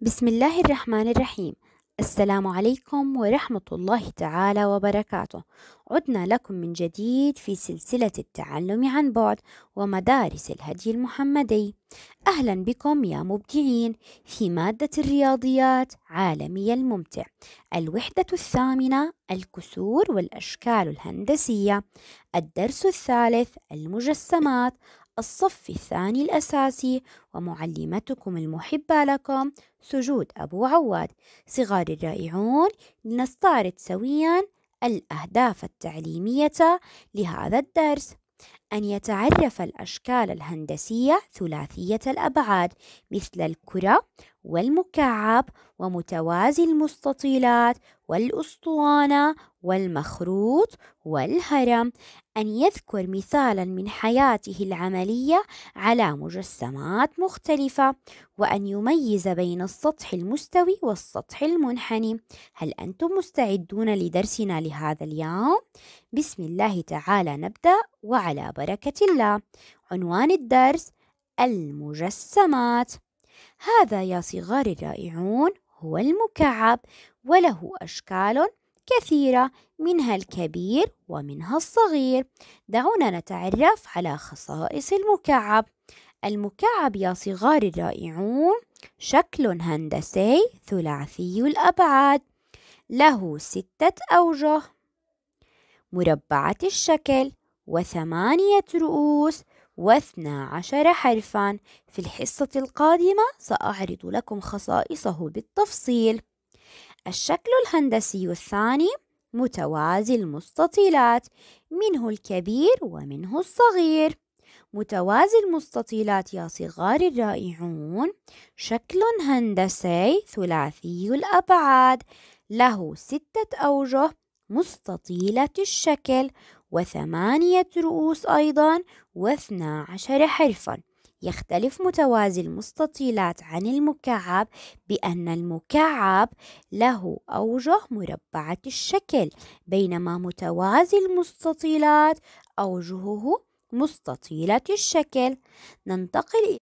بسم الله الرحمن الرحيم السلام عليكم ورحمة الله تعالى وبركاته عدنا لكم من جديد في سلسلة التعلم عن بعد ومدارس الهدي المحمدي أهلا بكم يا مبدعين في مادة الرياضيات عالمي الممتع الوحدة الثامنة الكسور والأشكال الهندسية الدرس الثالث المجسمات الصف الثاني الأساسي ومعلمتكم المحبة لكم سجود أبو عواد صغار الرائعون لنستعرض سويا الأهداف التعليمية لهذا الدرس أن يتعرف الأشكال الهندسية ثلاثية الأبعاد مثل الكرة والمكعب ومتوازي المستطيلات والأسطوانة والمخروط والهرم أن يذكر مثالا من حياته العملية على مجسمات مختلفة وأن يميز بين السطح المستوي والسطح المنحني هل أنتم مستعدون لدرسنا لهذا اليوم؟ بسم الله تعالى نبدأ وعلى بركة الله عنوان الدرس المجسمات هذا يا صغار الرائعون هو المكعب وله أشكال كثيرة منها الكبير ومنها الصغير دعونا نتعرف على خصائص المكعب المكعب يا صغار الرائعون شكل هندسي ثلاثي الأبعاد له ستة أوجه مربعة الشكل وثمانية رؤوس واثنا عشر حرفا في الحصة القادمة سأعرض لكم خصائصه بالتفصيل الشكل الهندسي الثاني متوازي المستطيلات منه الكبير ومنه الصغير متوازي المستطيلات يا صغار الرائعون شكل هندسي ثلاثي الأبعاد له ستة أوجه مستطيلة الشكل وثمانية رؤوس أيضا واثنا عشر حرفا يختلف متوازي المستطيلات عن المكعب بأن المكعب له أوجه مربعة الشكل بينما متوازي المستطيلات أوجهه مستطيلة الشكل ننتقل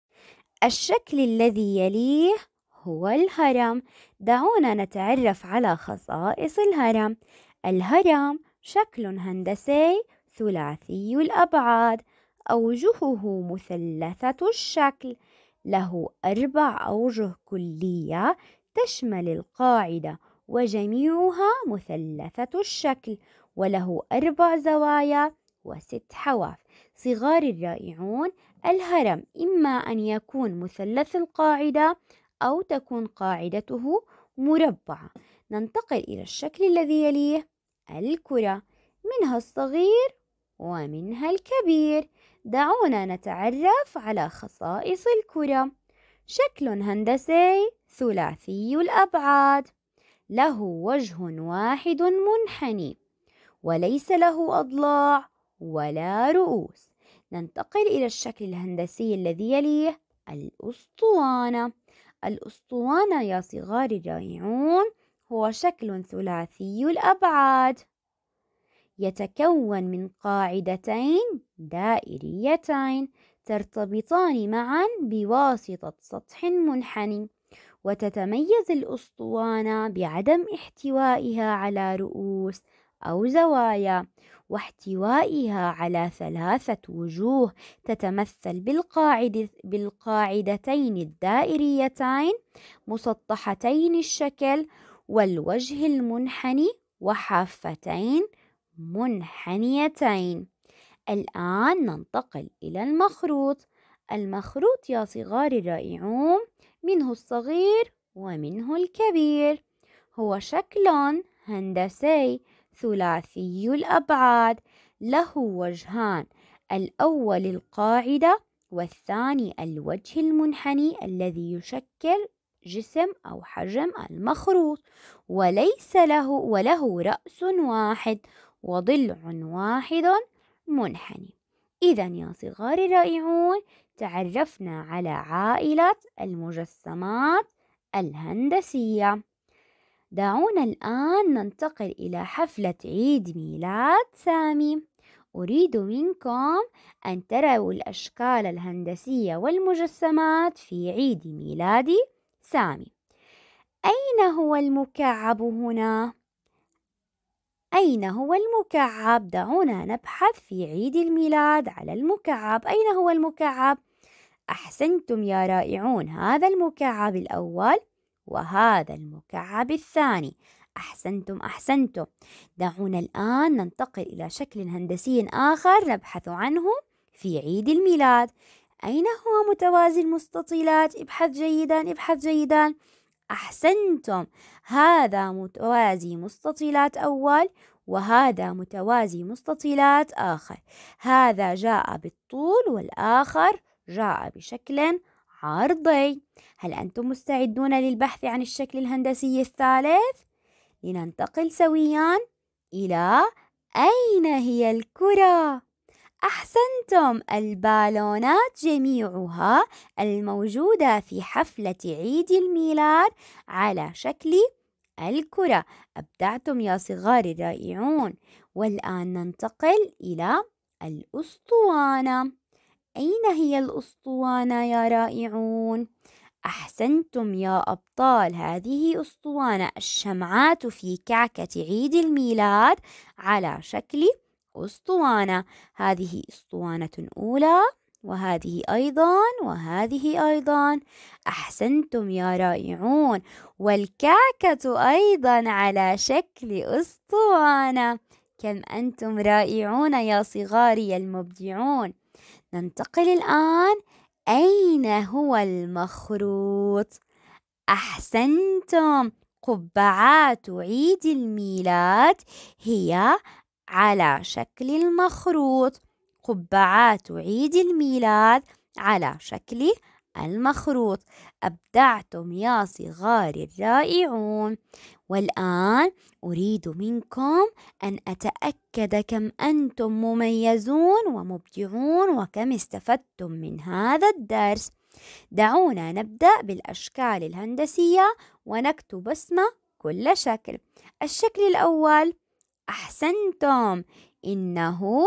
الشكل الذي يليه هو الهرم دعونا نتعرف على خصائص الهرم الهرم شكل هندسي ثلاثي الأبعاد أوجهه مثلثة الشكل له أربع أوجه كلية تشمل القاعدة وجميعها مثلثة الشكل وله أربع زوايا وست حواف صغار الرائعون الهرم إما أن يكون مثلث القاعدة أو تكون قاعدته مربعة ننتقل إلى الشكل الذي يليه الكرة منها الصغير ومنها الكبير دعونا نتعرف على خصائص الكرة شكل هندسي ثلاثي الأبعاد له وجه واحد منحني وليس له أضلاع ولا رؤوس ننتقل إلى الشكل الهندسي الذي يليه الأسطوانة الأسطوانة يا صغار الرائعون هو شكل ثلاثي الأبعاد يتكون من قاعدتين دائريتين ترتبطان معا بواسطة سطح منحني وتتميز الأسطوانة بعدم احتوائها على رؤوس أو زوايا واحتوائها على ثلاثة وجوه تتمثل بالقاعد بالقاعدتين الدائريتين مسطحتين الشكل والوجه المنحني وحافتين منحنيتين الآن ننتقل إلى المخروط المخروط يا صغاري الرائعون منه الصغير ومنه الكبير هو شكل هندسي ثلاثي الأبعاد له وجهان الأول القاعدة والثاني الوجه المنحني الذي يشكل جسم أو حجم المخروط وليس له وله رأس واحد وضلع واحد منحني إذا يا صغاري الرائعون تعرفنا على عائلة المجسمات الهندسية دعونا الآن ننتقل إلى حفلة عيد ميلاد سامي أريد منكم أن تروا الأشكال الهندسية والمجسمات في عيد ميلاد سامي أين هو المكعب هنا؟ أين هو المكعب؟ دعونا نبحث في عيد الميلاد على المكعب أين هو المكعب؟ أحسنتم يا رائعون هذا المكعب الأول وهذا المكعب الثاني أحسنتم أحسنتم دعونا الآن ننتقل إلى شكل هندسي آخر نبحث عنه في عيد الميلاد أين هو متوازي المستطيلات؟ ابحث جيدا ابحث جيدا أحسنتم هذا متوازي مستطيلات أول وهذا متوازي مستطيلات آخر هذا جاء بالطول والآخر جاء بشكل عرضي هل أنتم مستعدون للبحث عن الشكل الهندسي الثالث؟ لننتقل سويا إلى أين هي الكرة؟ أحسنتم البالونات جميعها الموجودة في حفلة عيد الميلاد على شكل الكرة أبدعتم يا صغار الرائعون والآن ننتقل إلى الأسطوانة أين هي الأسطوانة يا رائعون؟ أحسنتم يا أبطال هذه أسطوانة الشمعات في كعكة عيد الميلاد على شكل أسطوانة هذه أسطوانة أولى وهذه أيضا وهذه أيضا أحسنتم يا رائعون والكعكة أيضا على شكل أسطوانة كم أنتم رائعون يا صغاري المبدعون ننتقل الآن أين هو المخروط؟ أحسنتم قبعات عيد الميلاد هي على شكل المخروط قبعات عيد الميلاد على شكل المخروط أبدعتم يا صغار الرائعون والآن أريد منكم أن أتأكد كم أنتم مميزون ومبدعون وكم استفدتم من هذا الدرس دعونا نبدأ بالأشكال الهندسية ونكتب اسم كل شكل الشكل الأول أحسنتم إنه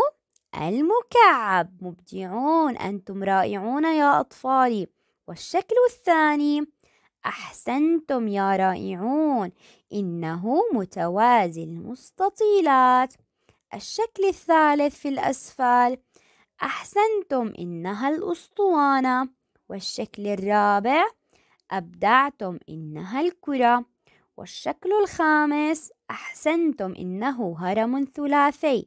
المكعب مبدعون أنتم رائعون يا أطفالي والشكل الثاني أحسنتم يا رائعون إنه متوازي المستطيلات الشكل الثالث في الأسفل أحسنتم إنها الأسطوانة والشكل الرابع أبدعتم إنها الكرة والشكل الخامس أحسنتم إنه هرم ثلاثي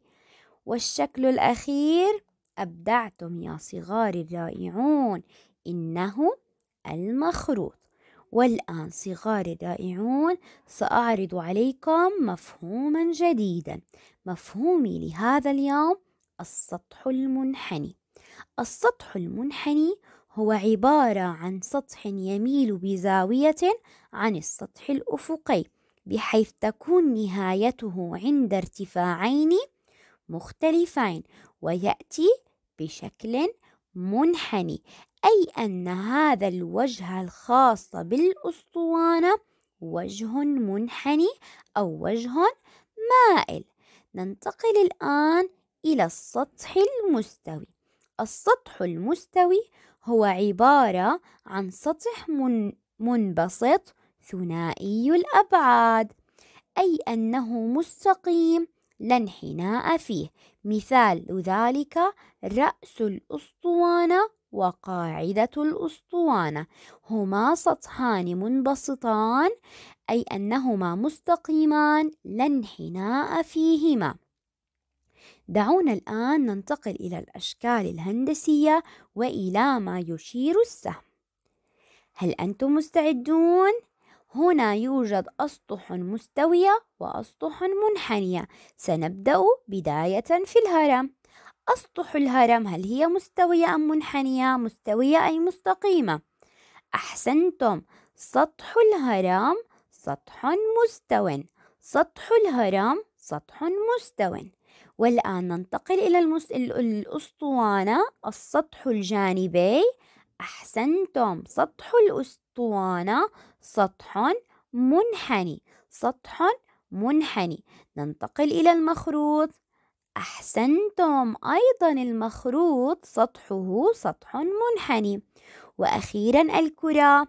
والشكل الأخير أبدعتم يا صغار الرائعون إنه المخروط والآن صغار الرائعون سأعرض عليكم مفهوما جديدا مفهومي لهذا اليوم السطح المنحني السطح المنحني هو عبارة عن سطح يميل بزاوية عن السطح الأفقي بحيث تكون نهايته عند ارتفاعين مختلفين ويأتي بشكل منحني أي أن هذا الوجه الخاص بالأسطوانة وجه منحني أو وجه مائل ننتقل الآن إلى السطح المستوي السطح المستوي هو عبارة عن سطح من منبسط ثنائي الأبعاد أي أنه مستقيم لا انحناء فيه مثال ذلك رأس الأسطوانة وقاعدة الأسطوانة هما سطحان منبسطان أي أنهما مستقيمان لا انحناء فيهما دعونا الآن ننتقل إلى الأشكال الهندسية وإلى ما يشير السهم هل أنتم مستعدون؟ هنا يوجد أسطح مستوية وأسطح منحنية سنبدأ بداية في الهرم أسطح الهرم هل هي مستوية أم منحنية؟ مستوية أي مستقيمة أحسنتم سطح الهرم سطح مستو سطح الهرم سطح مستو والآن ننتقل إلى المس... الأسطوانة السطح الجانبي أحسنتم سطح الأسطوانة سطح منحني سطح منحني ننتقل إلى المخروط أحسنتم أيضا المخروط سطحه سطح منحني وأخيرا الكرة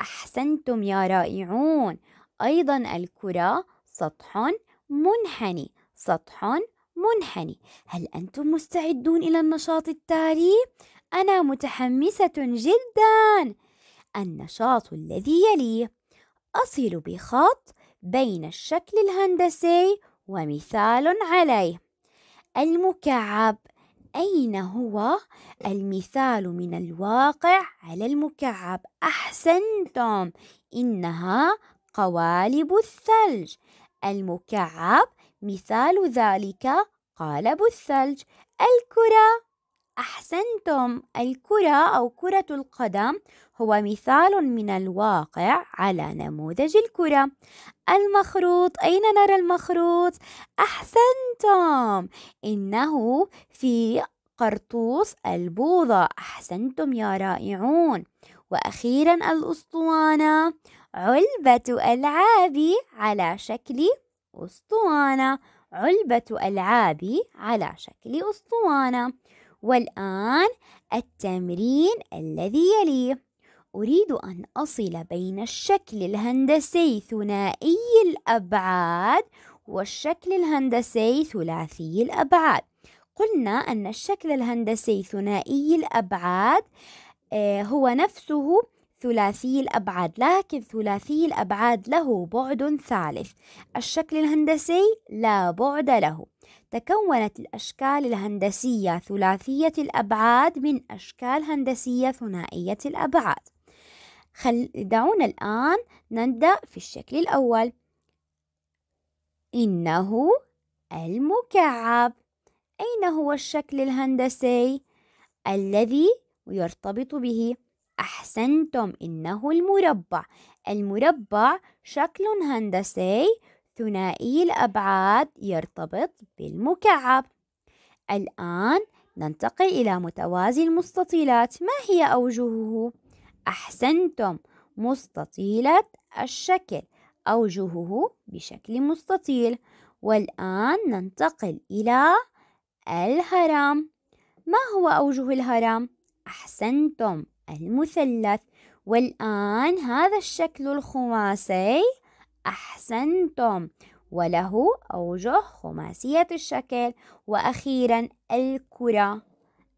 أحسنتم يا رائعون أيضا الكرة سطح منحني سطح منحني هل أنتم مستعدون إلى النشاط التالي؟ أنا متحمسة جدا النشاط الذي يليه أصل بخط بين الشكل الهندسي ومثال عليه المكعب أين هو المثال من الواقع على المكعب؟ أحسنتم إنها قوالب الثلج المكعب مثال ذلك قالب الثلج الكرة أحسنتم الكرة أو كرة القدم هو مثال من الواقع على نموذج الكرة المخروط أين نرى المخروط؟ أحسنتم إنه في قرطوس البوظة أحسنتم يا رائعون وأخيرا الأسطوانة علبة ألعابي على شكل أسطوانة علبة ألعابي على شكل أسطوانة والآن التمرين الذي يليه أريد أن أصل بين الشكل الهندسي ثنائي الأبعاد والشكل الهندسي ثلاثي الأبعاد قلنا أن الشكل الهندسي ثنائي الأبعاد آه، هو نفسه ثلاثي الأبعاد لكن ثلاثي الأبعاد له بعد ثالث الشكل الهندسي لا بعد له تكونت الأشكال الهندسية ثلاثية الأبعاد من أشكال هندسية ثنائية الأبعاد خل... دعونا الآن نبدأ في الشكل الأول إنه المكعب أين هو الشكل الهندسي الذي يرتبط به أحسنتم إنه المربع المربع شكل هندسي ثنائي الأبعاد يرتبط بالمكعب الآن ننتقل إلى متوازي المستطيلات ما هي أوجهه؟ أحسنتم مستطيلة الشكل أوجهه بشكل مستطيل والآن ننتقل إلى الهرم ما هو أوجه الهرم؟ أحسنتم المثلث والآن هذا الشكل الخماسي أحسنتم وله أوجه خماسية الشكل وأخيرا الكرة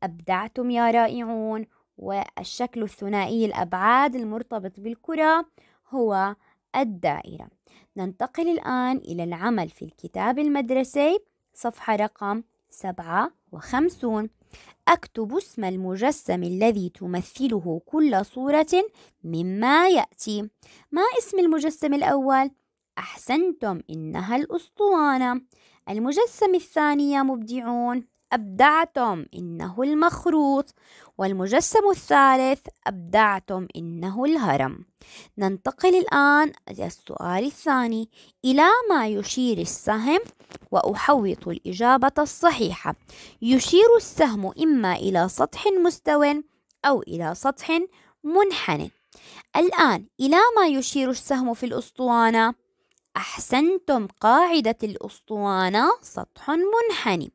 أبدعتم يا رائعون والشكل الثنائي الأبعاد المرتبط بالكرة هو الدائرة ننتقل الآن إلى العمل في الكتاب المدرسي صفحة رقم 57 أكتب اسم المجسم الذي تمثله كل صورة مما يأتي ما اسم المجسم الأول؟ أحسنتم إنها الأسطوانة المجسم الثاني يا مبدعون أبدعتم إنه المخروط والمجسم الثالث أبدعتم إنه الهرم ننتقل الآن إلى السؤال الثاني إلى ما يشير السهم وأحوط الإجابة الصحيحة يشير السهم إما إلى سطح مستو أو إلى سطح منحن الآن إلى ما يشير السهم في الأسطوانة أحسنتم قاعدة الأسطوانة سطح منحني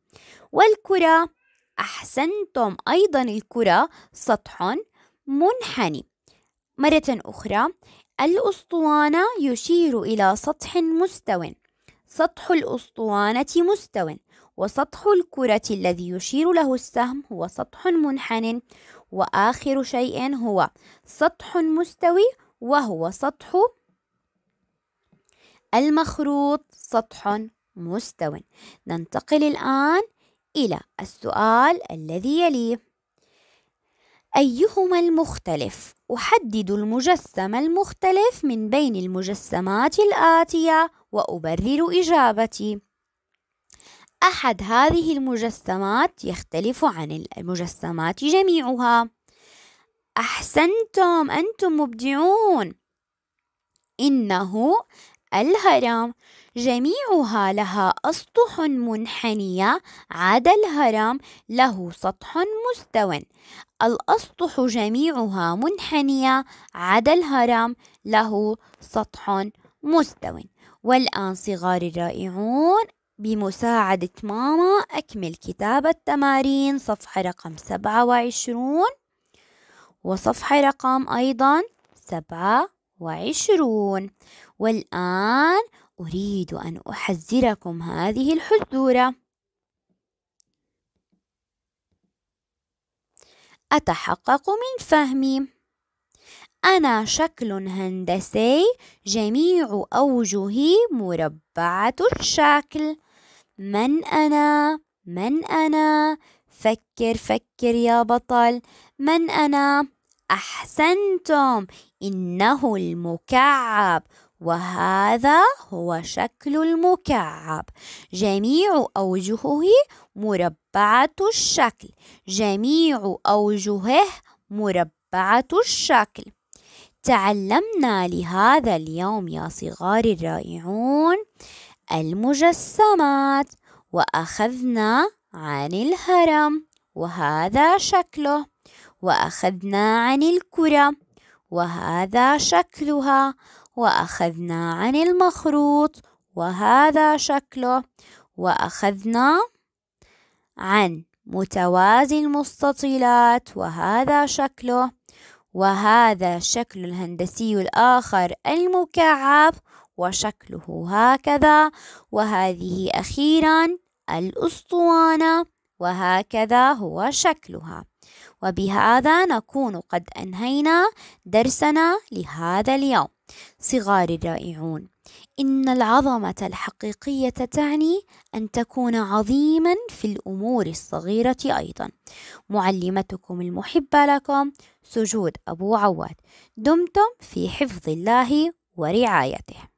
والكرة أحسنتم أيضا الكرة سطح منحني مرة أخرى الأسطوانة يشير إلى سطح مستو سطح الأسطوانة مستو وسطح الكرة الذي يشير له السهم هو سطح منحن وآخر شيء هو سطح مستوي وهو سطح المخروط سطح مستو ننتقل الآن إلى السؤال الذي يليه أيهما المختلف؟ أحدد المجسم المختلف من بين المجسمات الآتية وأبرر إجابتي أحد هذه المجسمات يختلف عن المجسمات جميعها أحسنتم أنتم مبدعون إنه الهرم جميعها لها أسطح منحنية عدا الهرم له سطح مستو الأسطح جميعها منحنية عدا الهرم له سطح مستو والآن صغاري الرائعون بمساعدة ماما أكمل كتاب التمارين صفحة رقم 27 وصفحة رقم أيضا 27 والآن أريد أن أحذركم هذه الحذورة أتحقق من فهمي أنا شكل هندسي جميع أوجهي مربعة الشكل من أنا؟ من أنا؟ فكر فكر يا بطل من أنا؟ أحسنتم إنه المكعب وهذا هو شكل المكعب جميع أوجهه مربعة الشكل جميع أوجهه مربعة الشكل تعلمنا لهذا اليوم يا صغاري الرائعون المجسمات وأخذنا عن الهرم وهذا شكله وأخذنا عن الكرة وهذا شكلها وأخذنا عن المخروط وهذا شكله وأخذنا عن متوازي المستطيلات وهذا شكله وهذا الشكل الهندسي الآخر المكعب وشكله هكذا وهذه أخيرا الأسطوانة وهكذا هو شكلها وبهذا نكون قد أنهينا درسنا لهذا اليوم صغار الرائعون إن العظمة الحقيقية تعني أن تكون عظيما في الأمور الصغيرة أيضا معلمتكم المحبة لكم سجود أبو عواد دمتم في حفظ الله ورعايته